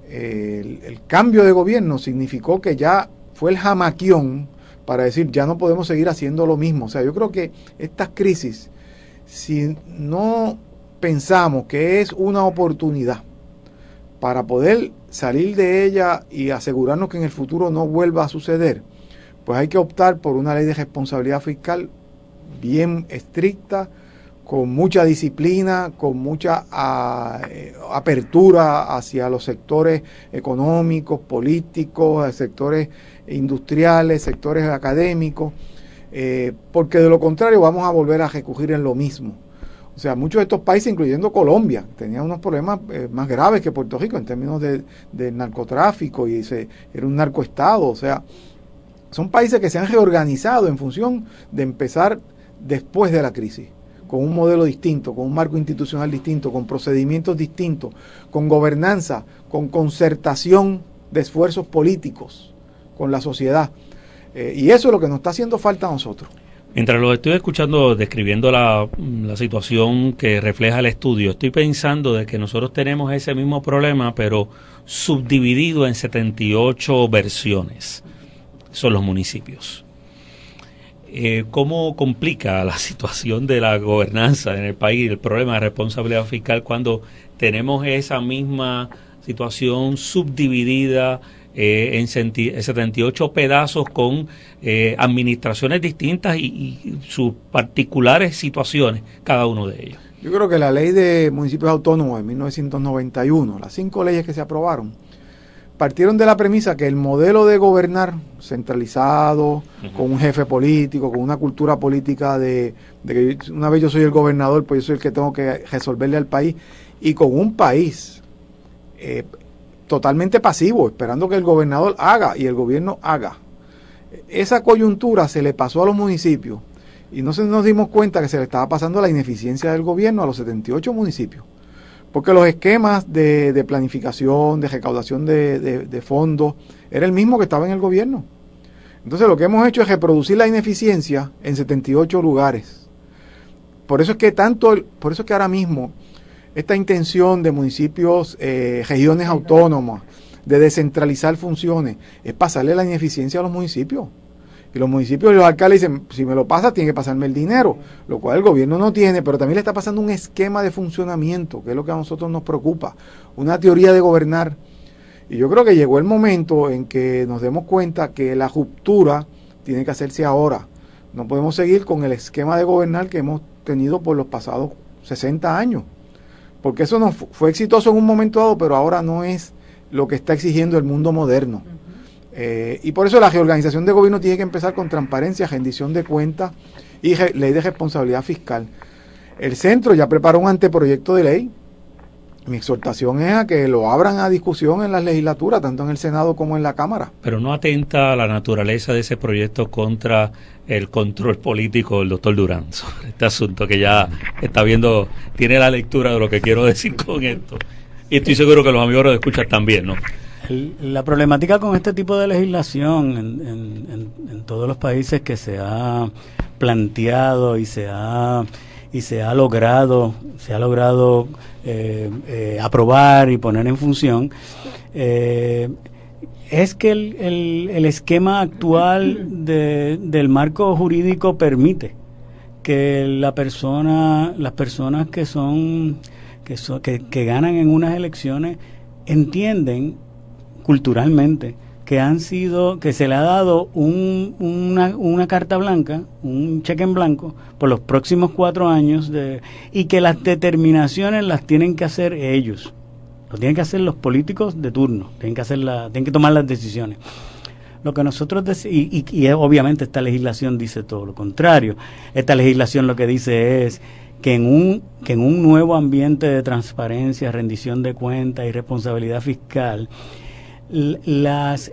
el, el, cambio de gobierno significó que ya fue el jamaquión para decir, ya no podemos seguir haciendo lo mismo. O sea, yo creo que estas crisis, si no pensamos que es una oportunidad, para poder salir de ella y asegurarnos que en el futuro no vuelva a suceder, pues hay que optar por una ley de responsabilidad fiscal bien estricta, con mucha disciplina, con mucha ah, eh, apertura hacia los sectores económicos, políticos, sectores industriales, sectores académicos, eh, porque de lo contrario vamos a volver a recurrir en lo mismo. O sea, muchos de estos países, incluyendo Colombia, tenían unos problemas eh, más graves que Puerto Rico en términos de, narcotráfico y se, era un narcoestado. O sea, son países que se han reorganizado en función de empezar después de la crisis, con un modelo distinto, con un marco institucional distinto, con procedimientos distintos, con gobernanza, con concertación de esfuerzos políticos con la sociedad. Eh, y eso es lo que nos está haciendo falta a nosotros. Mientras lo estoy escuchando, describiendo mm, la, situación que refleja el estudio, estoy pensando de que nosotros tenemos ese mismo problema, pero subdividido en 78 versiones. Son los municipios. Eh, ¿Cómo complica la situación de la gobernanza en el país, el problema de responsabilidad fiscal, cuando tenemos esa misma situación subdividida eh, en 78 pedazos con eh, administraciones distintas y, sus particulares situaciones, cada uno de ellos. Yo creo que la ley de municipios autónomos de 1991, las cinco leyes que se aprobaron, partieron de la premisa que el modelo de gobernar centralizado, con un jefe político, con una cultura política de, que una vez yo soy el gobernador, pues yo soy el que tengo que resolverle al país, y con un país eh, totalmente pasivo, esperando que el gobernador haga y el gobierno haga. Esa coyuntura se le pasó a los municipios y no nos dimos cuenta que se le estaba pasando la ineficiencia del gobierno a los 78 municipios. Porque los esquemas de, planificación, de recaudación de, fondos, era el mismo que estaba en el gobierno. Entonces lo que hemos hecho es reproducir la ineficiencia en 78 lugares. Por eso es que tanto, por eso es que ahora mismo esta intención de municipios, eh, regiones autónomas, de descentralizar funciones, es pasarle la ineficiencia a los municipios. Y los municipios y los alcaldes dicen, si me lo pasa, tiene que pasarme el dinero, lo cual el gobierno no tiene, pero también le está pasando un esquema de funcionamiento, que es lo que a nosotros nos preocupa, una teoría de gobernar. Y yo creo que llegó el momento en que nos demos cuenta que la ruptura tiene que hacerse ahora. No podemos seguir con el esquema de gobernar que hemos tenido por los pasados 60 años porque eso no fue exitoso en un momento dado, pero ahora no es lo que está exigiendo el mundo moderno. Eh, y por eso la reorganización de gobierno tiene que empezar con transparencia, rendición de cuentas y ley de responsabilidad fiscal. El centro ya preparó un anteproyecto de ley mi exhortación es a que lo abran a discusión en la legislatura, tanto en el Senado como en la Cámara. Pero no atenta a la naturaleza de ese proyecto contra el control político del doctor Durán este asunto que ya está viendo, tiene la lectura de lo que quiero decir con esto. Y estoy seguro que los amigos lo escuchan también, ¿no? La problemática con este tipo de legislación en, en todos los países que se ha planteado y se ha y se ha logrado, se ha logrado eh, eh, aprobar y poner en función, eh, es que el, el, esquema actual del marco jurídico permite que la persona, las personas que son, que, que ganan en unas elecciones entienden culturalmente que han sido, que se le ha dado una, carta blanca, un cheque en blanco, por los próximos cuatro años, de, y que las determinaciones las tienen que hacer ellos. Lo tienen que hacer los políticos de turno, tienen que, hacer la, tienen que tomar las decisiones. Lo que nosotros y, y, y obviamente esta legislación dice todo lo contrario. Esta legislación lo que dice es que en un, que en un nuevo ambiente de transparencia, rendición de cuentas y responsabilidad fiscal, las,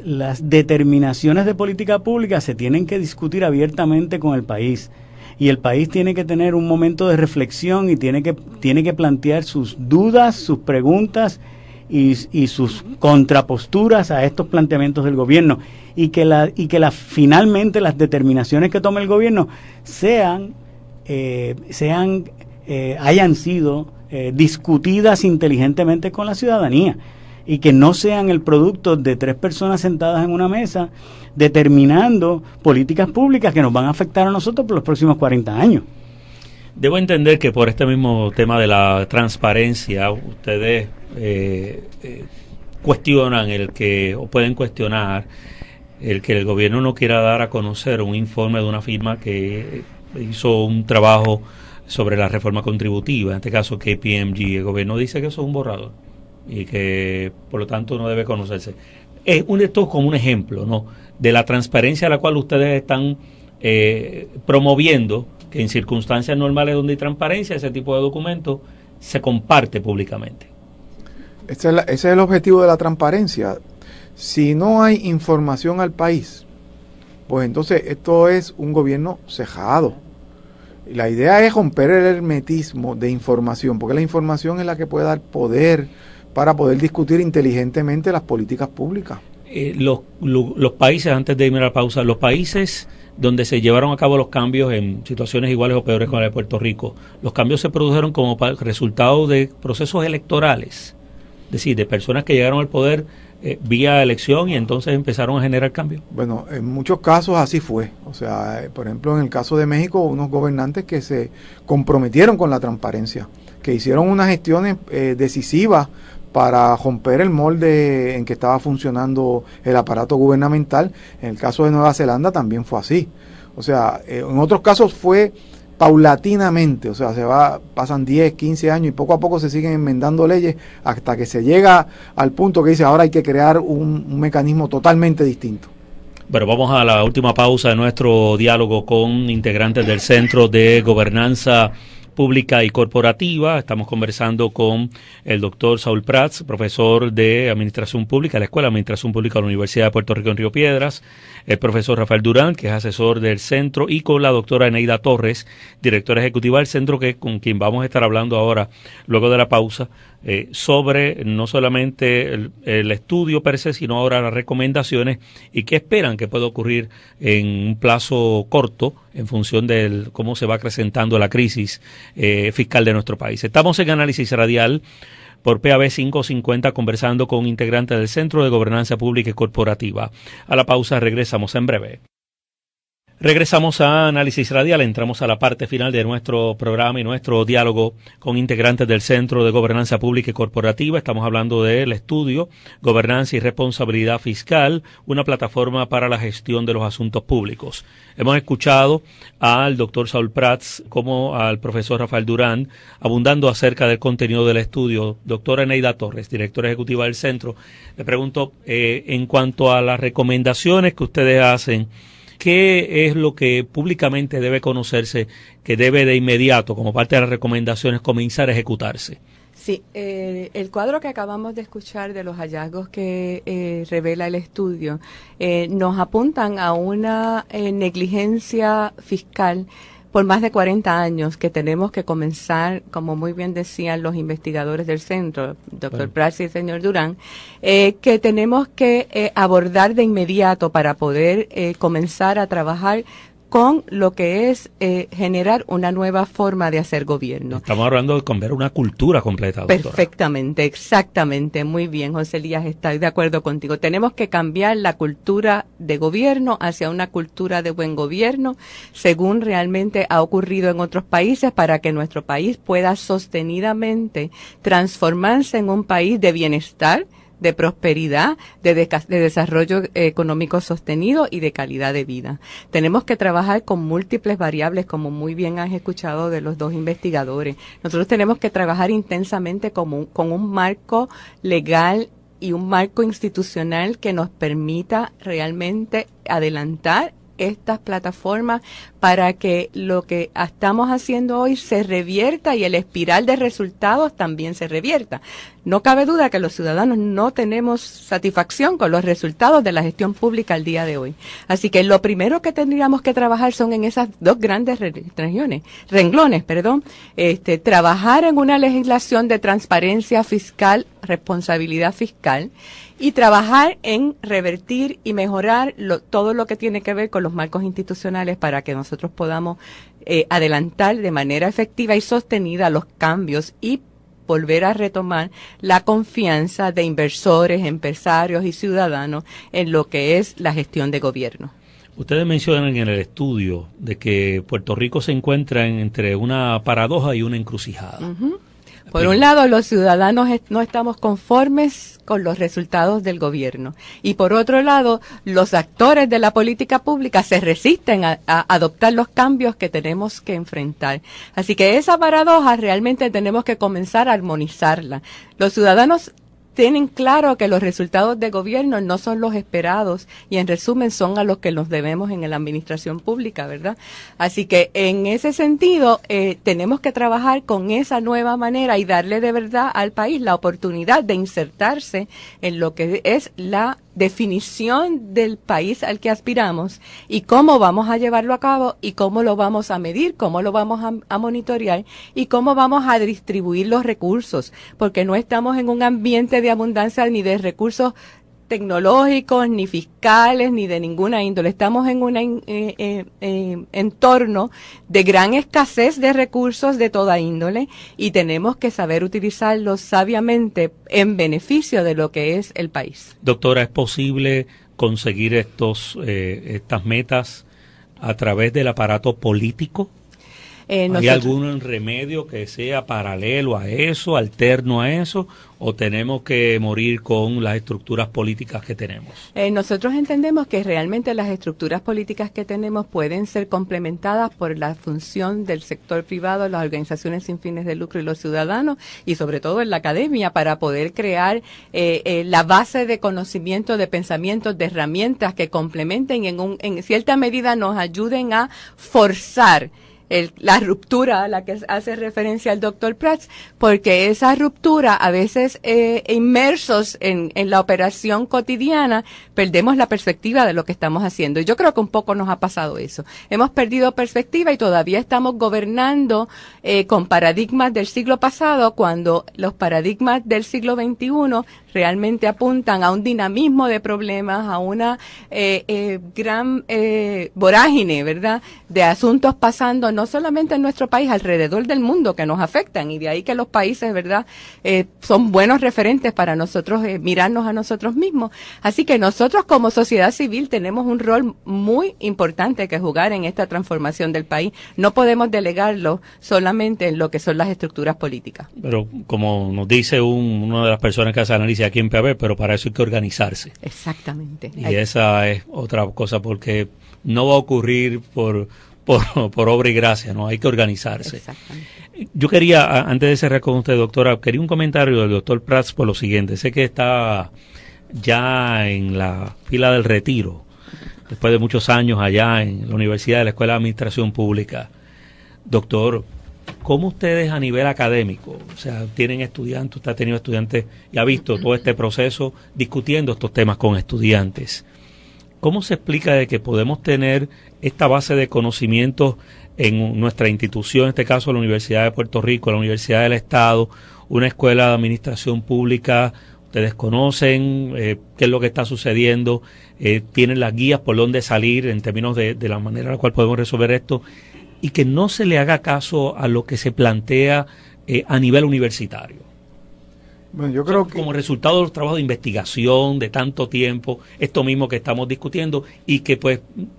determinaciones de política pública se tienen que discutir abiertamente con el país y el país tiene que tener un momento de reflexión y tiene que, tiene que plantear sus dudas, sus preguntas y, sus contraposturas a estos planteamientos del gobierno y que, la, y que finalmente las determinaciones que tome el gobierno sean, eh, sean eh, hayan sido eh, discutidas inteligentemente con la ciudadanía y que no sean el producto de tres personas sentadas en una mesa determinando políticas públicas que nos van a afectar a nosotros por los próximos 40 años. Debo entender que por este mismo tema de la transparencia, ustedes eh, eh, cuestionan el que, o pueden cuestionar, el que el gobierno no quiera dar a conocer un informe de una firma que hizo un trabajo sobre la reforma contributiva, en este caso KPMG. El gobierno dice que eso es un borrador y que por lo tanto no debe conocerse. Es un, esto como un ejemplo ¿no? de la transparencia a la cual ustedes están eh, promoviendo que en circunstancias normales donde hay transparencia ese tipo de documentos se comparte públicamente. ese es el objetivo de la transparencia. Si no hay información al país, pues entonces esto es un gobierno cejado. La idea es romper el hermetismo de información, porque la información es la que puede dar poder, para poder discutir inteligentemente las políticas públicas. Eh, los, países, antes de irme a la pausa, los países donde se llevaron a cabo los cambios en situaciones iguales o peores con la de Puerto Rico, los cambios se produjeron como resultado de procesos electorales, es decir, de personas que llegaron al poder eh, vía elección y entonces empezaron a generar cambios. Bueno, en muchos casos así fue. O sea, eh, por ejemplo, en el caso de México, unos gobernantes que se comprometieron con la transparencia, que hicieron unas gestiones eh, decisivas para romper el molde en que estaba funcionando el aparato gubernamental. En el caso de Nueva Zelanda también fue así. O sea, eh, en otros casos fue paulatinamente, o sea, se va, pasan 10, 15 años y poco a poco se siguen enmendando leyes hasta que se llega al punto que dice ahora hay que crear un, un mecanismo totalmente distinto. Bueno, vamos a la última pausa de nuestro diálogo con integrantes del Centro de Gobernanza Pública y Corporativa. Estamos conversando con el doctor Saúl Prats, profesor de Administración Pública de la Escuela de Administración Pública de la Universidad de Puerto Rico en Río Piedras, el profesor Rafael Durán, que es asesor del centro, y con la doctora Eneida Torres, directora ejecutiva del centro, que con quien vamos a estar hablando ahora, luego de la pausa, eh, sobre no solamente el, estudio per se, sino ahora las recomendaciones y qué esperan que pueda ocurrir en un plazo corto en función de cómo se va acrecentando la crisis eh, fiscal de nuestro país. Estamos en análisis radial por PAB 550 conversando con integrante del Centro de Gobernanza Pública y Corporativa. A la pausa regresamos en breve. Regresamos a Análisis Radial, entramos a la parte final de nuestro programa y nuestro diálogo con integrantes del Centro de Gobernanza Pública y Corporativa. Estamos hablando del estudio Gobernanza y Responsabilidad Fiscal, una plataforma para la gestión de los asuntos públicos. Hemos escuchado al doctor Saul Prats como al profesor Rafael Durán abundando acerca del contenido del estudio. Doctora Neida Torres, directora ejecutiva del centro, le pregunto eh, en cuanto a las recomendaciones que ustedes hacen ¿qué es lo que públicamente debe conocerse que debe de inmediato, como parte de las recomendaciones, comenzar a ejecutarse? Sí, eh, el cuadro que acabamos de escuchar de los hallazgos que eh, revela el estudio eh, nos apuntan a una negligencia fiscal por más de 40 años que tenemos que comenzar, como muy bien decían los investigadores del centro, doctor Prats y el señor Durán, eh, que tenemos que eh, abordar de inmediato para poder eh, comenzar a trabajar con lo que es eh, generar una nueva forma de hacer gobierno. Estamos hablando de cambiar una cultura completa. Perfectamente, exactamente. Muy bien, José Elías, estoy de acuerdo contigo. Tenemos que cambiar la cultura de gobierno hacia una cultura de buen gobierno, según realmente ha ocurrido en otros países, para que nuestro país pueda sostenidamente transformarse en un país de bienestar, de prosperidad, de, desarrollo eh, económico sostenido y de calidad de vida. Tenemos que trabajar con múltiples variables, como muy bien han escuchado de los dos investigadores. Nosotros tenemos que trabajar intensamente con un marco legal y un marco institucional que nos permita realmente adelantar estas plataformas para que lo que estamos haciendo hoy se revierta y el espiral de resultados también se revierta. No cabe duda que los ciudadanos no tenemos satisfacción con los resultados de la gestión pública al día de hoy. Así que lo primero que tendríamos que trabajar son en esas dos grandes regiones, renglones, perdón, este, trabajar en una legislación de transparencia fiscal, responsabilidad fiscal y trabajar en revertir y mejorar todo lo que tiene que ver con los marcos institucionales para que nosotros podamos eh, adelantar de manera efectiva y sostenida los cambios y volver a retomar la confianza de inversores, empresarios y ciudadanos en lo que es la gestión de gobierno. Ustedes mencionan en el estudio de que Puerto Rico se encuentra entre una paradoja y una encrucijada. Por un lado, los ciudadanos no estamos conformes con los resultados del gobierno. Y por otro lado, los actores de la política pública se resisten a, adoptar los cambios que tenemos que enfrentar. Así que esa paradoja realmente tenemos que comenzar a armonizarla. Los ciudadanos tienen claro que los resultados de gobierno no son los esperados y en resumen son a los que nos debemos en la administración pública, ¿verdad? Así que en ese sentido eh, tenemos que trabajar con esa nueva manera y darle de verdad al país la oportunidad de insertarse en lo que es la definición del país al que aspiramos y cómo vamos a llevarlo a cabo y cómo lo vamos a medir, cómo lo vamos a, monitorear y cómo vamos a distribuir los recursos, porque no estamos en un ambiente de abundancia ni de recursos tecnológicos, ni fiscales, ni de ninguna índole. Estamos en un eh, eh, eh, entorno de gran escasez de recursos de toda índole y tenemos que saber utilizarlos sabiamente en beneficio de lo que es el país. Doctora, ¿es posible conseguir estos, estas metas a través del aparato político? Eh, ¿Hay algún remedio que sea paralelo a eso, alterno a eso, o tenemos que morir con las estructuras políticas que tenemos? Eh, nosotros entendemos que realmente las estructuras políticas que tenemos pueden ser complementadas por la función del sector privado, las organizaciones sin fines de lucro y los ciudadanos, y sobre todo en la academia, para poder crear eh, la base de conocimiento, de pensamientos, de herramientas que complementen y en cierta medida nos ayuden a forzar la ruptura a la que hace referencia el doctor Prats, porque esa ruptura a veces eh, inmersos en, la operación cotidiana perdemos la perspectiva de lo que estamos haciendo. Y yo creo que un poco nos ha pasado eso. Hemos perdido perspectiva y todavía estamos gobernando eh, con paradigmas del siglo pasado cuando los paradigmas del siglo XXI realmente apuntan a un dinamismo de problemas, a una eh, gran vorágine, ¿verdad? De asuntos pasando no solamente en nuestro país, alrededor del mundo que nos afectan y de ahí que los países, ¿verdad?, eh, son buenos referentes para nosotros eh, mirarnos a nosotros mismos. Así que nosotros como sociedad civil tenemos un rol muy importante que jugar en esta transformación del país. No podemos delegarlo solamente en lo que son las estructuras políticas. Pero como nos dice una de las personas que hace análisis aquí en PAB, pero para eso hay que organizarse. Exactamente. Y esa es otra cosa porque no va a ocurrir por por, obra y gracia, ¿no? Hay que organizarse. Yo quería, antes de cerrar con usted, doctora, quería un comentario del doctor Prats por lo siguiente. Sé que está ya en la fila del retiro, después de muchos años allá en la Universidad de la Escuela de Administración Pública. Doctor, ¿cómo ustedes a nivel académico, o sea, tienen estudiantes, usted ha tenido estudiantes y ha visto todo este proceso discutiendo estos temas con estudiantes? ¿Cómo se explica de que podemos tener esta base de conocimientos en nuestra institución, en este caso la Universidad de Puerto Rico, la Universidad del Estado, una escuela de administración pública? Ustedes conocen eh, qué es lo que está sucediendo, eh, tienen las guías por dónde salir en términos de, la manera en la cual podemos resolver esto y que no se le haga caso a lo que se plantea eh, a nivel universitario. Como resultado del trabajo de investigación de tanto tiempo, esto mismo que estamos discutiendo, y que pues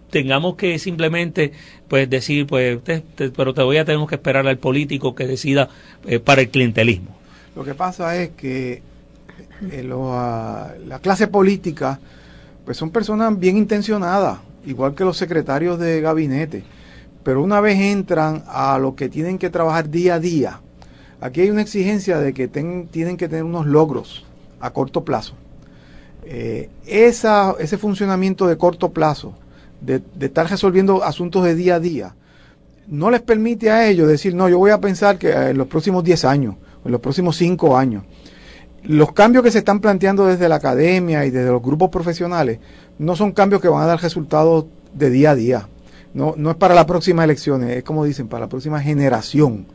tengamos que simplemente pues decir, pues, pero te, voy a tenemos que esperar al político que decida eh, para el clientelismo. Lo que pasa es que eh, ah, la clase política pues son personas bien intencionadas, igual que los secretarios de gabinete, pero una vez entran a lo que tienen que trabajar día a día, Aquí hay una exigencia de que tienen que tener unos logros a corto plazo. Eh, ese funcionamiento de corto plazo, de, estar resolviendo asuntos de día a día, no les permite a ellos decir, no, yo voy a pensar que eh, en los próximos 10 años, en los próximos 5 años. Los cambios que se están planteando desde la academia y desde los grupos profesionales no son cambios que van a dar resultados de día a día. No, no es para las próximas elecciones, es como dicen, para la próxima generación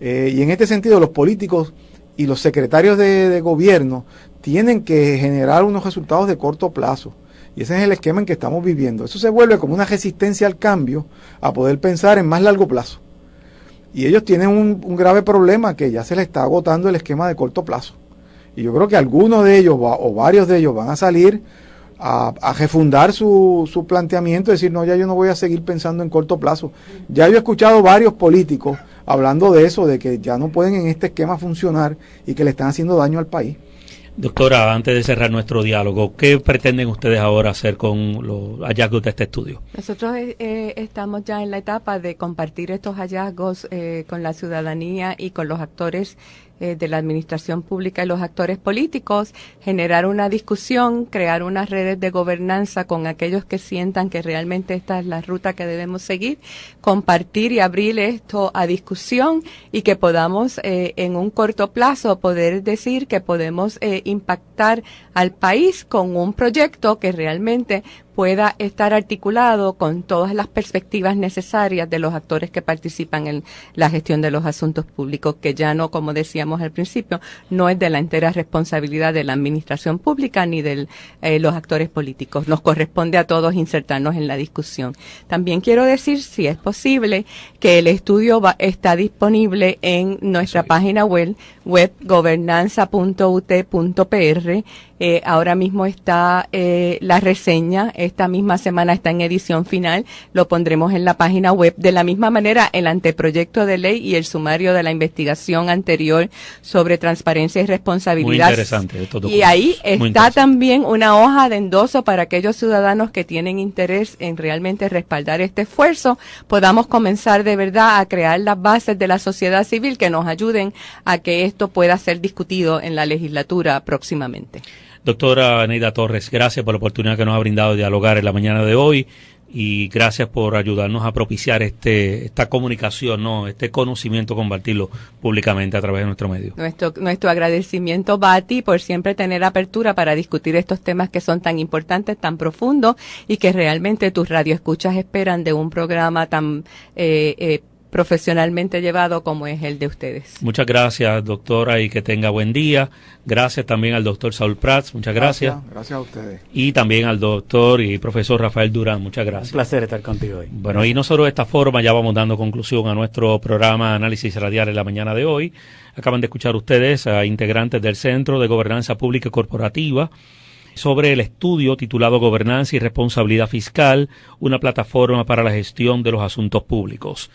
eh, y en este sentido, los políticos y los secretarios de, gobierno tienen que generar unos resultados de corto plazo. Y ese es el esquema en que estamos viviendo. Eso se vuelve como una resistencia al cambio a poder pensar en más largo plazo. Y ellos tienen un, grave problema que ya se les está agotando el esquema de corto plazo. Y yo creo que algunos de ellos o varios de ellos van a salir a, refundar su, su planteamiento, decir, no, ya yo no voy a seguir pensando en corto plazo. Ya yo he escuchado varios políticos hablando de eso, de que ya no pueden en este esquema funcionar y que le están haciendo daño al país. Doctora, antes de cerrar nuestro diálogo, ¿qué pretenden ustedes ahora hacer con los hallazgos de este estudio? Nosotros eh, eh, estamos ya en la etapa de compartir estos hallazgos eh, con la ciudadanía y con los actores eh, de la administración pública y los actores políticos, generar una discusión, crear unas redes de gobernanza con aquellos que sientan que realmente esta es la ruta que debemos seguir, compartir y abrir esto a discusión y que podamos eh, en un corto plazo poder decir que podemos eh, impactar al país con un proyecto que realmente pueda estar articulado con todas las perspectivas necesarias de los actores que participan en la gestión de los asuntos públicos, que ya no, como decíamos al principio, no es de la entera responsabilidad de la administración pública ni de eh, los actores políticos. Nos corresponde a todos insertarnos en la discusión. También quiero decir, si es posible, que el estudio está disponible en nuestra página web, webgobernanza.ut.pr eh, ahora mismo está eh, la reseña esta misma semana está en edición final. Lo pondremos en la página web. De la misma manera, el anteproyecto de ley y el sumario de la investigación anterior sobre transparencia y responsabilidad. Muy interesante. y ahí está también una hoja de endoso para aquellos ciudadanos que tienen interés en realmente respaldar este esfuerzo. Podamos comenzar de verdad a crear las bases de la sociedad civil que nos ayuden a que esto pueda ser discutido en la legislatura próximamente. Doctora Neida Torres, gracias por la oportunidad que nos ha brindado de dialogar en la mañana de hoy y gracias por ayudarnos a propiciar este esta comunicación, no, este conocimiento, compartirlo públicamente a través de nuestro medio. Nuestro, nuestro agradecimiento, ti por siempre tener apertura para discutir estos temas que son tan importantes, tan profundos y que realmente tus radioescuchas esperan de un programa tan eh, eh, profesionalmente llevado como es el de ustedes. Muchas gracias, doctora, y que tenga buen día. Gracias también al doctor Saul Prats, muchas gracias. gracias. a ustedes. Y también al doctor y profesor Rafael Durán, muchas gracias. Un placer estar contigo hoy. Bueno, y nosotros de esta forma ya vamos dando conclusión a nuestro programa Análisis Radial en la mañana de hoy. Acaban de escuchar ustedes a integrantes del Centro de Gobernanza Pública y Corporativa sobre el estudio titulado Gobernanza y Responsabilidad Fiscal, una plataforma para la gestión de los asuntos públicos.